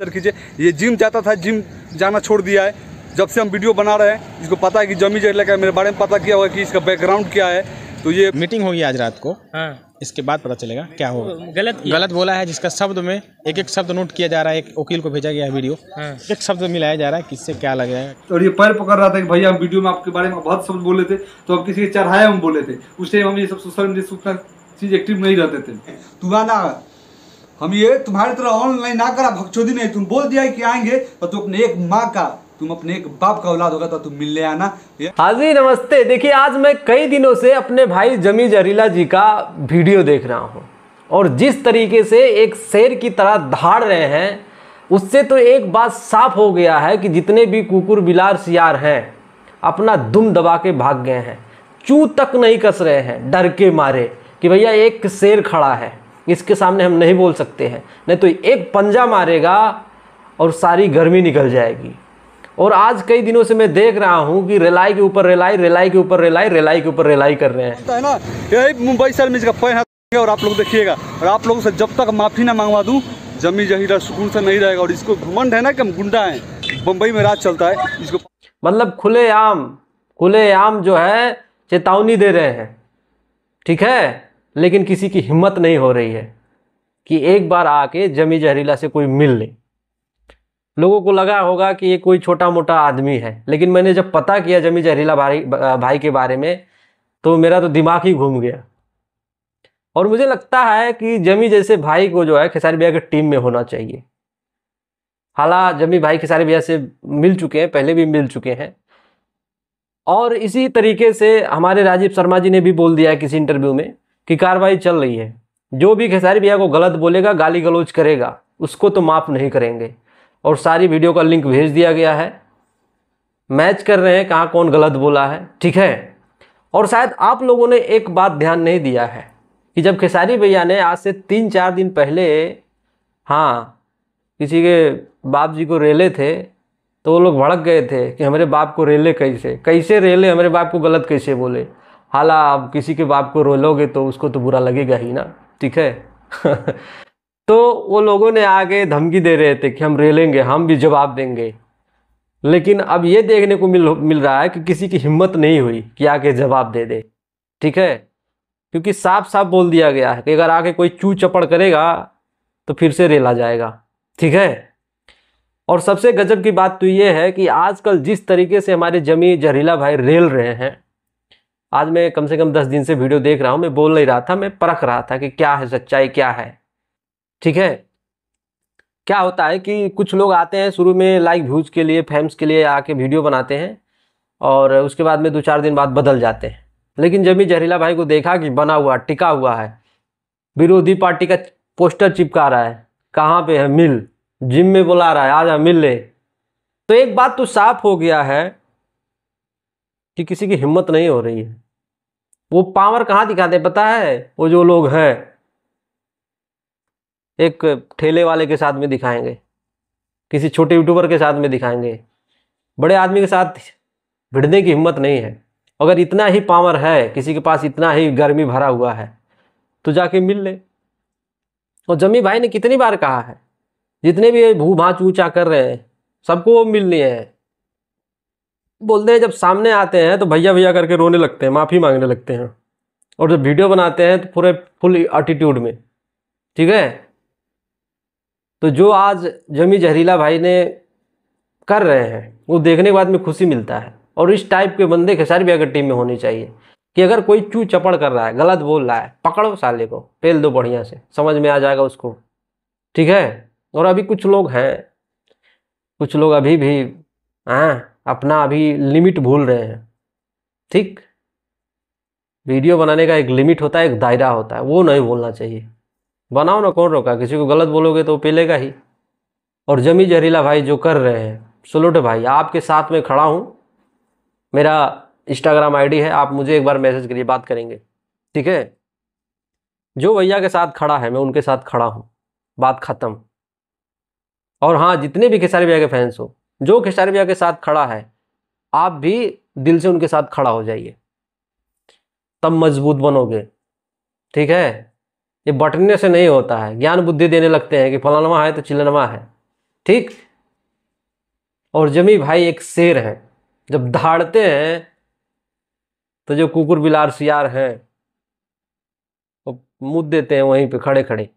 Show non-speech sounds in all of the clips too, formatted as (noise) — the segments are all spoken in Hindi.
सर कीजिए ये जिम जाता था जिम जाना छोड़ दिया है जब से हम वीडियो बना रहे हैं इसको पता है कि जमी जगह का मेरे बारे में पता किया होगा कि इसका बैकग्राउंड क्या है तो ये मीटिंग होगी आज रात को हाँ। इसके बाद पता चलेगा क्या होगा गलत गलत बोला है जिसका शब्द में एक एक शब्द नोट किया जा रहा है एक वकील को भेजा गया है वीडियो हाँ। एक शब्द मिलाया जा रहा है किससे क्या लग जाएगा और ये पैर पकड़ रहा था कि भैया हम वीडियो में आपके बारे में बहुत शब्द बोले थे तो हम किसी के चढ़ाए हम बोले थे उस टाइम हम ये सब सोशल मीडिया चीज एक्टिव नहीं रहते थे तू हम ये तुम्हारी तरह ऑनलाइन ना करा भक्चोदी नहीं तुम बोल दिया कि आएंगे और तुम अपने एक माँ का तुम अपने एक बाप का औलाद होगा तो तुम मिलने आना हाजी नमस्ते देखिए आज मैं कई दिनों से अपने भाई जमी जहरीला जी का वीडियो देख रहा हूँ और जिस तरीके से एक शेर की तरह धाड़ रहे हैं उससे तो एक बात साफ हो गया है कि जितने भी कुकुर बिलार सियार हैं अपना दुम दबा के भाग गए हैं चू तक नहीं कस रहे हैं डर के मारे कि भैया एक शेर खड़ा है इसके सामने हम नहीं बोल सकते हैं नहीं तो एक पंजा मारेगा और सारी गर्मी निकल जाएगी और आज कई दिनों से मैं देख रहा हूँ कि रेलाई के ऊपर रेलाई रेलाई के ऊपर रेलाई रेलाई के ऊपर रेलाई कर रहे हैं तो ना यही मुंबई शहर में इसका है और आप लोग देखिएगा और आप लोगों से जब तक माफ़ी ना मांगवा दूँ जमी जहीरा सुकून से नहीं रहेगा और इसको घुमंड है ना कि हम गुंडा हैं बम्बई में राज चलता है इसको मतलब खुलेआम खुलेआम जो है चेतावनी दे रहे हैं ठीक है लेकिन किसी की हिम्मत नहीं हो रही है कि एक बार आके जमी जहरीला से कोई मिल ले लोगों को लगा होगा कि ये कोई छोटा मोटा आदमी है लेकिन मैंने जब पता किया जमी जहरीला भाई भाई के बारे में तो मेरा तो दिमाग ही घूम गया और मुझे लगता है कि जमी जैसे भाई को जो है खेसारी भैया के टीम में होना चाहिए हाला जमी भाई खेसारी भैया से मिल चुके हैं पहले भी मिल चुके हैं और इसी तरीके से हमारे राजीव शर्मा जी ने भी बोल दिया है किसी इंटरव्यू में की कार्रवाई चल रही है जो भी खेसारी भैया को गलत बोलेगा गाली गलौज करेगा उसको तो माफ़ नहीं करेंगे और सारी वीडियो का लिंक भेज दिया गया है मैच कर रहे हैं कहाँ कौन गलत बोला है ठीक है और शायद आप लोगों ने एक बात ध्यान नहीं दिया है कि जब खेसारी भैया ने आज से तीन चार दिन पहले हाँ किसी के बाप जी को रेले थे तो वो लोग भड़क गए थे कि हमारे बाप को रेले कैसे कैसे रेले हमारे बाप को गलत कैसे बोले हाला आप किसी के बाप को रोलोगे तो उसको तो बुरा लगेगा ही ना ठीक है (laughs) तो वो लोगों ने आगे धमकी दे रहे थे कि हम रेलेंगे हम भी जवाब देंगे लेकिन अब ये देखने को मिल मिल रहा है कि किसी की हिम्मत नहीं हुई कि आके जवाब दे दे ठीक है क्योंकि साफ साफ बोल दिया गया है कि अगर आके कोई चू चपड़ करेगा तो फिर से रेला जाएगा ठीक है और सबसे गजब की बात तो ये है कि आजकल जिस तरीके से हमारे जमी जहरीला भाई रेल रहे हैं आज मैं कम से कम दस दिन से वीडियो देख रहा हूँ मैं बोल नहीं रहा था मैं परख रहा था कि क्या है सच्चाई क्या है ठीक है क्या होता है कि कुछ लोग आते हैं शुरू में लाइक व्यूज़ के लिए फैम्स के लिए आके वीडियो बनाते हैं और उसके बाद में दो चार दिन बाद बदल जाते हैं लेकिन जब भी जहरीला भाई को देखा कि बना हुआ टिका हुआ है विरोधी पार्टी का पोस्टर चिपका रहा है कहाँ पे है मिल जिम में बुला रहा है आज मिल ले तो एक बात तो साफ हो गया है कि किसी की हिम्मत नहीं हो रही है वो पावर कहाँ दिखाते पता है वो जो लोग हैं एक ठेले वाले के साथ में दिखाएंगे किसी छोटे यूट्यूबर के साथ में दिखाएंगे बड़े आदमी के साथ भिड़ने की हिम्मत नहीं है अगर इतना ही पावर है किसी के पास इतना ही गर्मी भरा हुआ है तो जाके मिल ले और जमी भाई ने कितनी बार कहा है जितने भी भू भाँच ऊँचा कर रहे हैं सबको वो मिलनी है बोलते हैं जब सामने आते हैं तो भैया भैया करके रोने लगते हैं माफ़ी मांगने लगते हैं और जब वीडियो बनाते हैं तो पूरे फुल एटीट्यूड में ठीक है तो जो आज जमी जहरीला भाई ने कर रहे हैं वो देखने के बाद में खुशी मिलता है और इस टाइप के बंदे खेसारी भी अगर टीम में होने चाहिए कि अगर कोई चू चपड़ कर रहा है गलत बोल रहा है पकड़ो साले को पेल दो बढ़िया से समझ में आ जाएगा उसको ठीक है और अभी कुछ लोग हैं कुछ लोग अभी भी हाँ अपना अभी लिमिट भूल रहे हैं ठीक वीडियो बनाने का एक लिमिट होता है एक दायरा होता है वो नहीं बोलना चाहिए बनाओ ना कौन रोका किसी को गलत बोलोगे तो पेलेगा ही और जमी जहरीला भाई जो कर रहे हैं सोलोटे भाई आपके साथ में खड़ा हूँ मेरा इंस्टाग्राम आईडी है आप मुझे एक बार मैसेज करिए बात करेंगे ठीक है जो भैया के साथ खड़ा है मैं उनके साथ खड़ा हूँ बात ख़त्म और हाँ जितने भी खेसारी भैया के फैंस हो जो खेसारी भैया के साथ खड़ा है आप भी दिल से उनके साथ खड़ा हो जाइए तब मजबूत बनोगे ठीक है ये बटने से नहीं होता है ज्ञान बुद्धि देने लगते हैं कि फलानवा है तो चिलनवा है ठीक और जमी भाई एक शेर है जब धाड़ते हैं तो जो कुकुर बिलार सियार हैं वो मुद देते हैं वहीं पे खड़े खड़े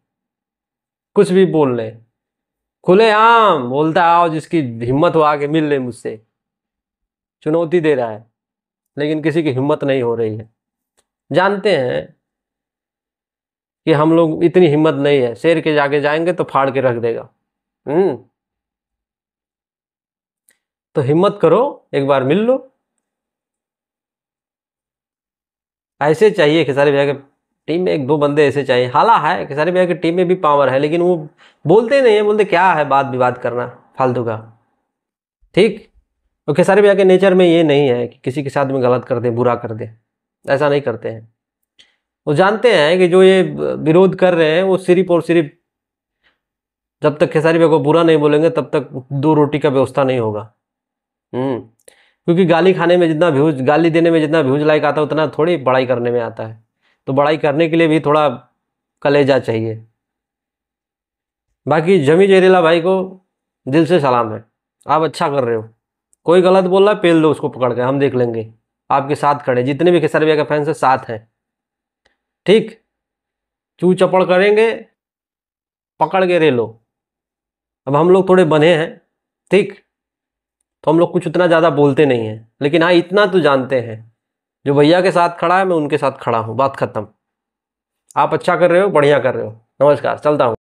कुछ भी बोल लें खुलेआम बोलता आओ जिसकी हिम्मत हो आके मिल ले मुझसे चुनौती दे रहा है लेकिन किसी की हिम्मत नहीं हो रही है जानते हैं कि हम लोग इतनी हिम्मत नहीं है शेर के जाके जाएंगे तो फाड़ के रख देगा हम्म तो हिम्मत करो एक बार मिल लो ऐसे चाहिए खेसारी भैया के टीम में एक दो बंदे ऐसे चाहिए हाला है खेसारी भैया की टीम में भी पावर है लेकिन वो बोलते नहीं है बोलते क्या है बात विवाद करना फालतू का ठीक और खेसारी भैया के नेचर में ये नहीं है कि किसी के साथ में गलत कर दे बुरा कर दे ऐसा नहीं करते हैं वो जानते हैं कि जो ये विरोध कर रहे हैं वो सिर्फ और सिर्फ जब तक खेसारी भैया को बुरा नहीं बोलेंगे तब तक दो रोटी का व्यवस्था नहीं होगा हम्म। क्योंकि गाली खाने में जितना व्यूज गाली देने में जितना व्यूज लाइक आता है उतना थोड़ी पढ़ाई करने में आता है तो बड़ाई करने के लिए भी थोड़ा कलेजा चाहिए बाकी जमी जहरीला भाई को दिल से सलाम है आप अच्छा कर रहे हो कोई गलत बोल रहा है पेल दो उसको पकड़ के हम देख लेंगे आपके साथ खड़े जितने भी खेसर भैया के फैंस हैं साथ हैं ठीक चू चपड़ करेंगे पकड़ के रे लो अब हम लोग थोड़े बने हैं ठीक तो हम लोग कुछ उतना ज़्यादा बोलते नहीं हैं लेकिन हाँ इतना तो जानते हैं जो भैया के साथ खड़ा है मैं उनके साथ खड़ा हूँ बात खत्म आप अच्छा कर रहे हो बढ़िया कर रहे हो नमस्कार चलता हूँ